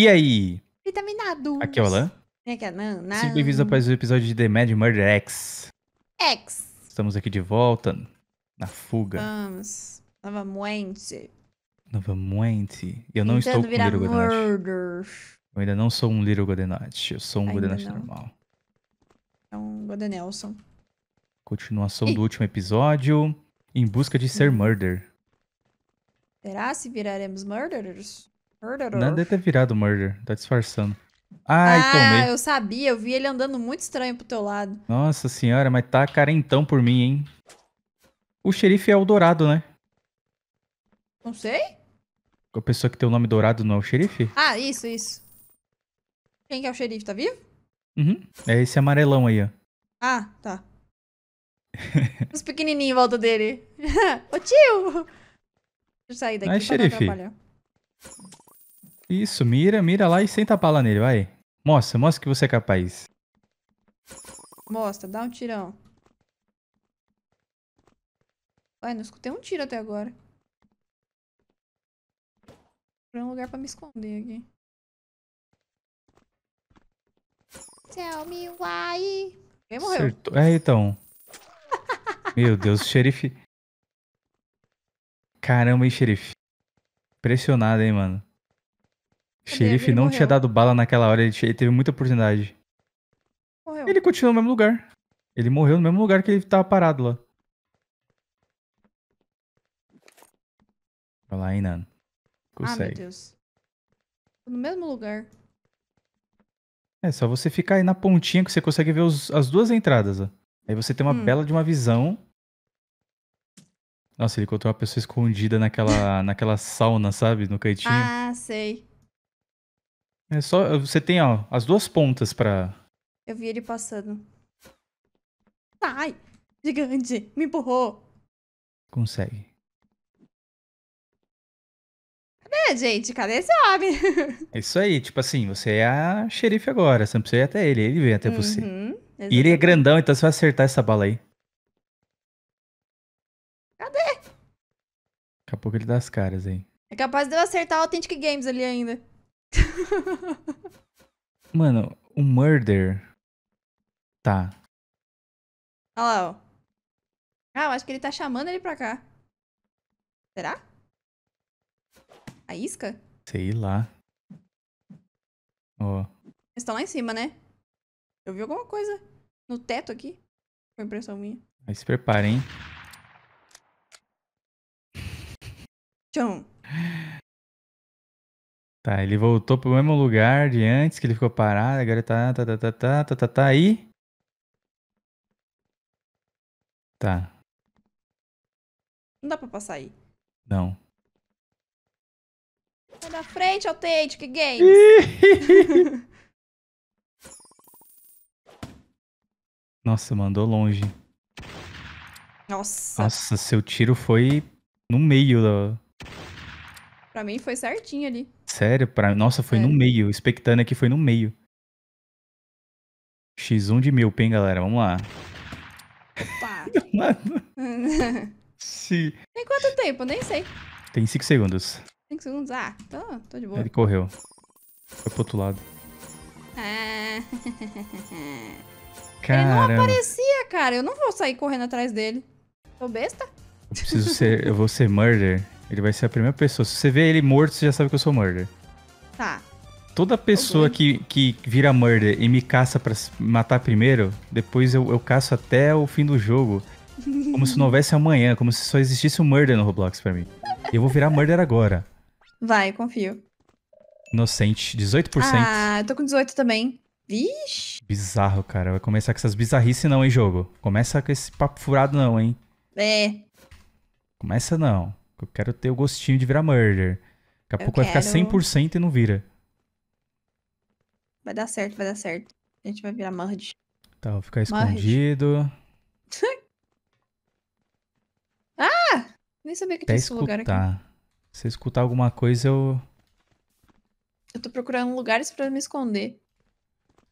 E aí? Vitaminado. Aqui é o Alan. Não, não. Sejam bem-vindos a mais episódio de The Mad Murder X. X. Estamos aqui de volta na fuga. Vamos. Novamente. Novamente. Eu não Tentando estou com virar Little Godenote. Eu ainda não sou um Little Godenote. Eu sou um Godenote normal. É um Godenelson. Continuação e... do último episódio. Em busca de ser hum. murder. Será se viraremos murderers? Murderer. Não deve ter virado murder, tá disfarçando. Ai, ah, ah, tomei. eu sabia, eu vi ele andando muito estranho pro teu lado. Nossa senhora, mas tá carentão por mim, hein? O xerife é o Dourado, né? Não sei. A pessoa que tem o nome Dourado não é o xerife? Ah, isso, isso. Quem que é o xerife, tá vivo? Uhum, é esse amarelão aí, ó. Ah, tá. Os pequenininhos em volta dele. Ô tio! Deixa eu sair daqui Ai, pra xerife. não atrapalhar. Isso, mira, mira lá e senta a pala nele, vai. Mostra, mostra que você é capaz. Mostra, dá um tirão. Ué, não escutei um tiro até agora. Tem um lugar pra me esconder aqui. Tell me why. Quem morreu? Acertou. É, então. Meu Deus, xerife. Caramba, hein, xerife. Impressionado, hein, mano. O xerife não morreu. tinha dado bala naquela hora, ele teve muita oportunidade. Morreu. Ele continuou no mesmo lugar. Ele morreu no mesmo lugar que ele tava parado lá. Vai lá, hein, Nano. Consegue. Ah, meu Deus. No mesmo lugar. É, só você ficar aí na pontinha que você consegue ver os, as duas entradas, ó. Aí você tem uma hum. bela de uma visão. Nossa, ele encontrou uma pessoa escondida naquela, naquela sauna, sabe? No cantinho. Ah, sei. É só. Você tem, ó, as duas pontas pra. Eu vi ele passando. Ai! Gigante! Me empurrou! Consegue. Cadê, gente? Cadê esse homem? É isso aí, tipo assim, você é a xerife agora. Você não precisa ir até ele, ele vem até uhum, você. Exatamente. E ele é grandão, então você vai acertar essa bala aí. Cadê? Daqui a pouco ele dá as caras aí. É capaz de eu acertar o Authentic Games ali ainda. Mano, o Murder. Tá. Olha lá, ó. Ah, eu acho que ele tá chamando ele pra cá. Será? A isca? Sei lá. Ó. Oh. Eles estão lá em cima, né? Eu vi alguma coisa no teto aqui. Foi impressão minha. Mas se preparem, hein? Tá, ele voltou pro mesmo lugar de antes que ele ficou parado, agora tá, tá, tá, tá, tá, tá, tá, tá aí. Tá. Não dá pra passar aí. Não. Sai da frente, Authentic Games. Nossa, mandou longe. Nossa. Nossa, seu tiro foi no meio da... Pra mim foi certinho ali. Sério? Pra... Nossa, foi Sério. no é. meio. Expectando aqui foi no meio. X1 de mil, hein, galera? Vamos lá. Opa! Se... Tem quanto tempo? Nem sei. Tem 5 segundos. 5 segundos? Ah, tô, tô de boa. Ele correu. Foi pro outro lado. É. Ah. Caramba. Ele não aparecia, cara. Eu não vou sair correndo atrás dele. Tô besta? Eu preciso ser. Eu vou ser murder ele vai ser a primeira pessoa. Se você vê ele morto, você já sabe que eu sou murder. Tá. Toda pessoa que, que vira murder e me caça para matar primeiro, depois eu, eu caço até o fim do jogo. Como se não houvesse amanhã, como se só existisse um murder no Roblox pra mim. E eu vou virar murder agora. Vai, confio. Inocente, 18%. Ah, eu tô com 18 também. Vixe. Bizarro, cara. Vai começar com essas bizarrices não, hein, jogo? Começa com esse papo furado não, hein? É. Começa não. Eu quero ter o gostinho de virar murder. Daqui a eu pouco quero... vai ficar 100% e não vira. Vai dar certo, vai dar certo. A gente vai virar murder. Tá, vou ficar escondido. ah! Nem sabia que Até tinha esse lugar aqui. Se eu escutar alguma coisa, eu. Eu tô procurando lugares pra me esconder.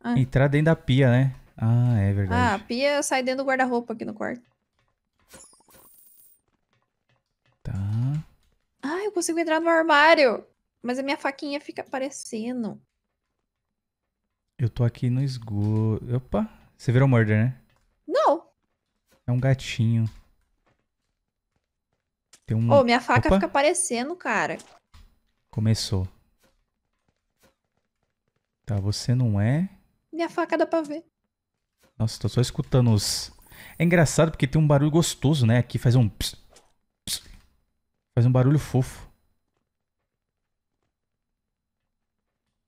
Ah. Entrar dentro da pia, né? Ah, é verdade. Ah, a pia sai dentro do guarda-roupa aqui no quarto. Tá. Ah, eu consigo entrar no armário. Mas a minha faquinha fica aparecendo. Eu tô aqui no esgoto. Opa! Você virou Murder, né? Não. É um gatinho. Tem um. oh, minha faca Opa. fica aparecendo, cara. Começou. Tá, você não é. Minha faca dá pra ver. Nossa, tô só escutando os. É engraçado porque tem um barulho gostoso, né? Aqui faz um. Pss, Faz um barulho fofo.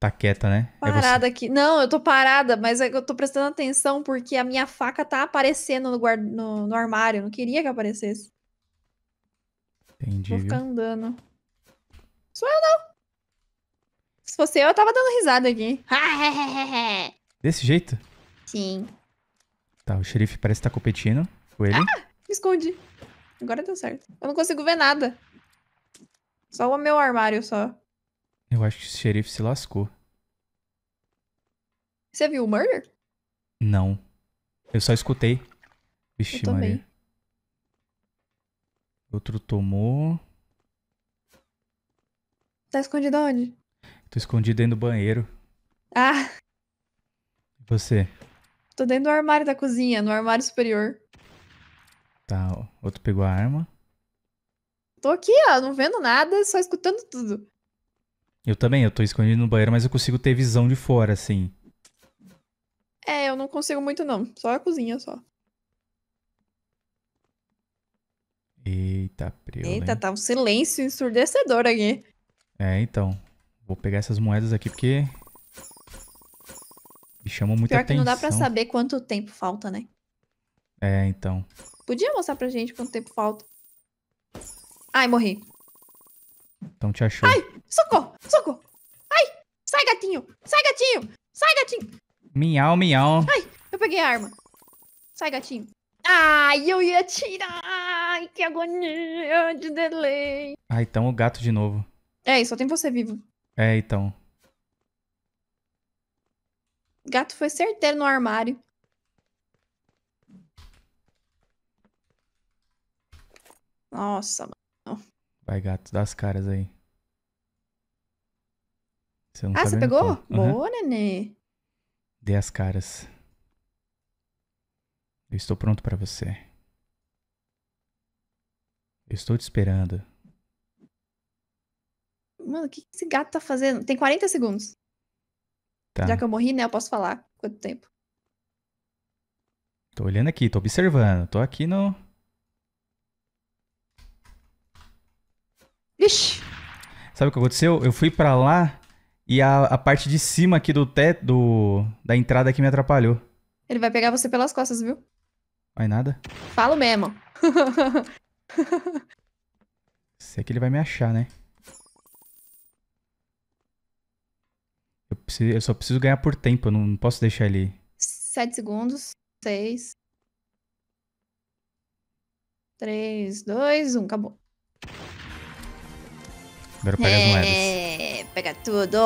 Tá quieta, né? É parada é aqui. Não, eu tô parada, mas é eu tô prestando atenção porque a minha faca tá aparecendo no, guard... no, no armário. Eu não queria que aparecesse. Entendi. Vou ficar andando. Sou eu, não. Se fosse eu, eu tava dando risada aqui. Desse jeito? Sim. Tá, o xerife parece estar tá competindo com ele. Ah, me escondi. Agora deu certo. Eu não consigo ver nada. Só o meu armário só. Eu acho que o xerife se lascou. Você viu o murder? Não. Eu só escutei. Vixe, Maria. Outro tomou. Tá escondido onde? Tô escondido dentro do banheiro. Ah! Você? Tô dentro do armário da cozinha, no armário superior. Tá, outro pegou a arma tô aqui, ó, não vendo nada, só escutando tudo. Eu também, eu tô escondido no banheiro, mas eu consigo ter visão de fora, assim. É, eu não consigo muito não, só a cozinha só. Eita, preu, Eita, né? tá um silêncio ensurdecedor aqui. É, então. Vou pegar essas moedas aqui porque me chama muita Pior atenção. Pior que não dá pra saber quanto tempo falta, né? É, então. Podia mostrar pra gente quanto tempo falta. Ai, morri. Então te achou. Ai, socorro, socorro. Ai, sai gatinho, sai gatinho, sai gatinho. Miau, miau. Ai, eu peguei a arma. Sai gatinho. Ai, eu ia tirar. Ai, que agonia de delay. Ah, então o gato de novo. É, só tem você vivo. É, então. Gato foi certeiro no armário. Nossa, mano. Vai, gato, dá as caras aí. Você não ah, tá você pegou? Uhum. Boa, nenê. Dê as caras. Eu estou pronto para você. Eu estou te esperando. Mano, o que esse gato tá fazendo? Tem 40 segundos. Tá. Já que eu morri, né? Eu posso falar quanto tempo. Tô olhando aqui, tô observando. Tô aqui no. Sabe o que aconteceu? Eu fui para lá e a, a parte de cima aqui do teto, do, da entrada aqui me atrapalhou. Ele vai pegar você pelas costas, viu? Vai nada? Falo mesmo. Se é que ele vai me achar, né? Eu, preciso, eu só preciso ganhar por tempo, eu não, não posso deixar ele... Sete segundos, Seis. Três, dois, um. acabou. Agora pega as moedas. É, pega tudo.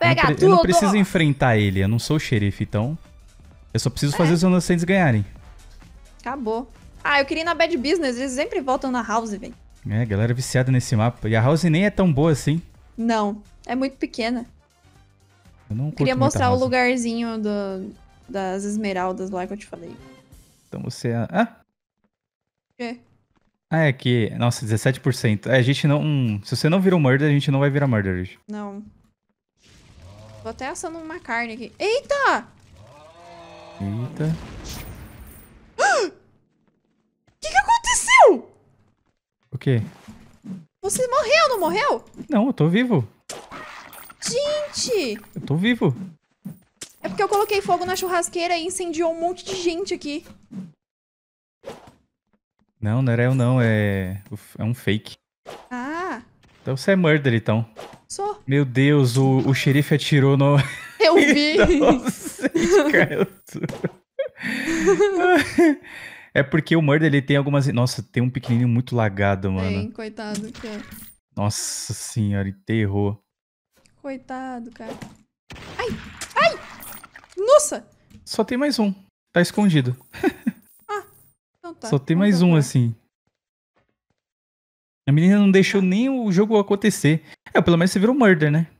Pega eu tudo. Eu não preciso enfrentar ele, eu não sou o xerife, então. Eu só preciso é. fazer os inocentes ganharem. Acabou. Ah, eu queria ir na Bad Business, eles sempre voltam na House, velho. É, galera viciada nesse mapa. E a House nem é tão boa assim. Não, é muito pequena. Eu não eu queria mostrar o lugarzinho do, das esmeraldas lá que eu te falei. Então você. Ah? O quê? Ah, é que. Nossa, 17%. É, a gente não. Hum, se você não virou murder, a gente não vai virar murder hoje. Não. Tô até assando uma carne aqui. Eita! Eita. O que, que aconteceu? O quê? Você morreu, não morreu? Não, eu tô vivo. Gente! Eu tô vivo. É porque eu coloquei fogo na churrasqueira e incendiou um monte de gente aqui. Não, não era eu não, é, é um fake. Ah! Então você é murder, então. Sou. Meu Deus, o, o xerife atirou no... Eu vi! Nossa, é porque o murder, ele tem algumas... Nossa, tem um pequenininho muito lagado, mano. Tem, coitado. Cara. É. Nossa senhora, enterrou. Coitado, cara. Ai! Ai! Nossa! Só tem mais um. Tá escondido. Então tá. Só tem mais um, assim. A menina não deixou tá. nem o jogo acontecer. É, pelo menos você virou murder, né?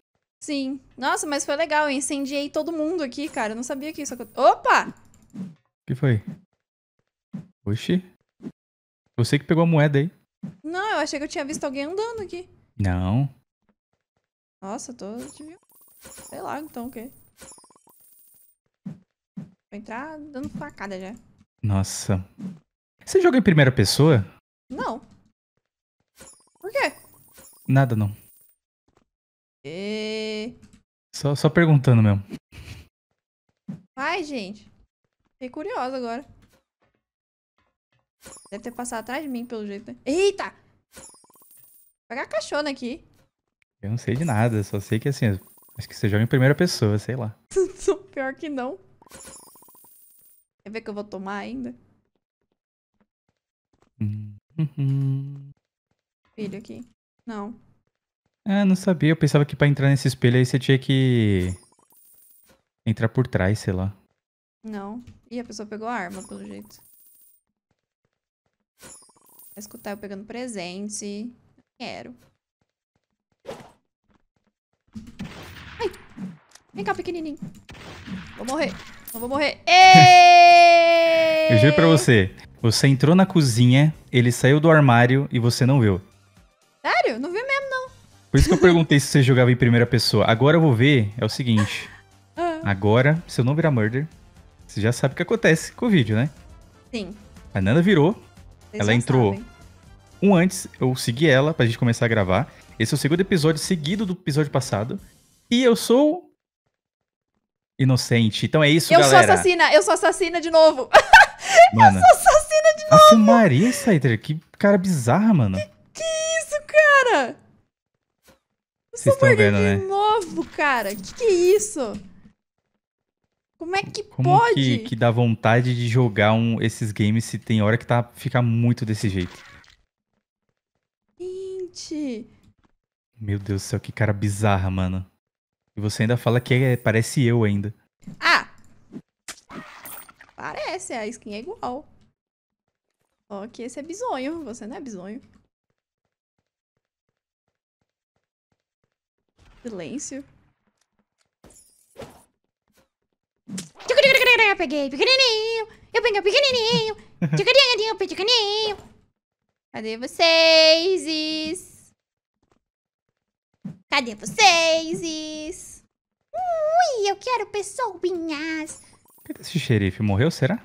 Sim. Nossa, mas foi legal. Eu incendiei todo mundo aqui, cara. Eu não sabia que isso aconteceu. Opa! O que foi? Oxi. Você que pegou a moeda aí. Não, eu achei que eu tinha visto alguém andando aqui. Não. Nossa, tô. Sei lá, então o quê? Vou entrar dando facada já. Nossa. Você joga em primeira pessoa? Não. Por quê? Nada, não. E... Só, só perguntando mesmo. Ai, gente. Fiquei curiosa agora. Deve ter passado atrás de mim, pelo jeito, né? Eita! Pegar a caixona aqui. Eu não sei de nada, só sei que assim, acho que você joga em primeira pessoa, sei lá. Pior que não. Quer ver que eu vou tomar ainda? Uhum. Uhum. Filho Espelho aqui. Não. Ah, não sabia. Eu pensava que pra entrar nesse espelho aí você tinha que. entrar por trás, sei lá. Não. Ih, a pessoa pegou a arma, pelo jeito. Vai escutar eu pegando presente. Quero. Ai! Vem cá, pequenininho. Vou morrer. Não vou morrer. Eu juro pra você. Você entrou na cozinha, ele saiu do armário e você não viu. Sério? Não vi mesmo, não. Por isso que eu perguntei se você jogava em primeira pessoa. Agora eu vou ver, é o seguinte. Ah. Agora, se eu não virar murder, você já sabe o que acontece com o vídeo, né? Sim. A Nanda virou, Vocês ela entrou. Sabem. Um antes, eu segui ela pra gente começar a gravar. Esse é o segundo episódio seguido do episódio passado. E eu sou inocente. Então é isso, eu galera. Eu sou assassina, eu sou assassina de novo. Mano, eu sou assassina de novo. A Maria Saiter, que cara bizarra, mano. Que, que isso, cara? Eu Vocês vendo, de né? De novo, cara. Que que é isso? Como é que Como pode? Que, que dá vontade de jogar um, esses games se tem hora que tá, fica muito desse jeito. Gente. Meu Deus do céu, que cara bizarra, mano. E você ainda fala que é, parece eu ainda. Ah! Parece, a skin é igual. Ó, que esse é bizonho, você não é bizonho. Silêncio. Eu peguei pequenininho, eu peguei pequenininho, pequenininho, pequenininho. Cadê vocês? Cadê vocês? Ui, eu quero pessoinhas. Esse xerife morreu, será?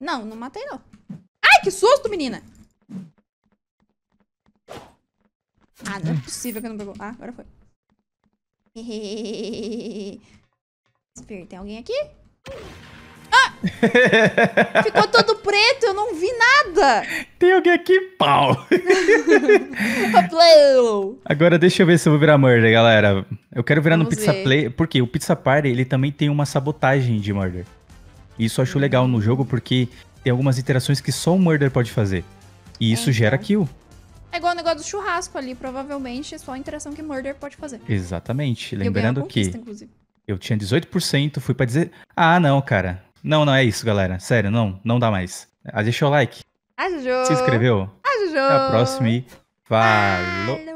Não, não matei não. Ai, que susto, menina! Ah, não é possível que não pegou. Ah, agora foi. Espera, tem alguém aqui? Ficou todo preto, eu não vi nada. Tem alguém aqui, pau. Agora deixa eu ver se eu vou virar murder, galera. Eu quero virar Vamos no Pizza ver. Play, porque o Pizza Party, ele também tem uma sabotagem de murder. Isso eu acho hum. legal no jogo, porque tem algumas interações que só o murder pode fazer. E isso é, então. gera kill. É igual o negócio do churrasco ali, provavelmente é só a interação que Murder pode fazer. Exatamente. Lembrando eu que inclusive. eu tinha 18%, fui pra dizer. Ah, não, cara. Não, não é isso, galera. Sério, não, não dá mais. Ah, deixa o like. Ah, Se inscreveu. Ah, Até a próxima e falou.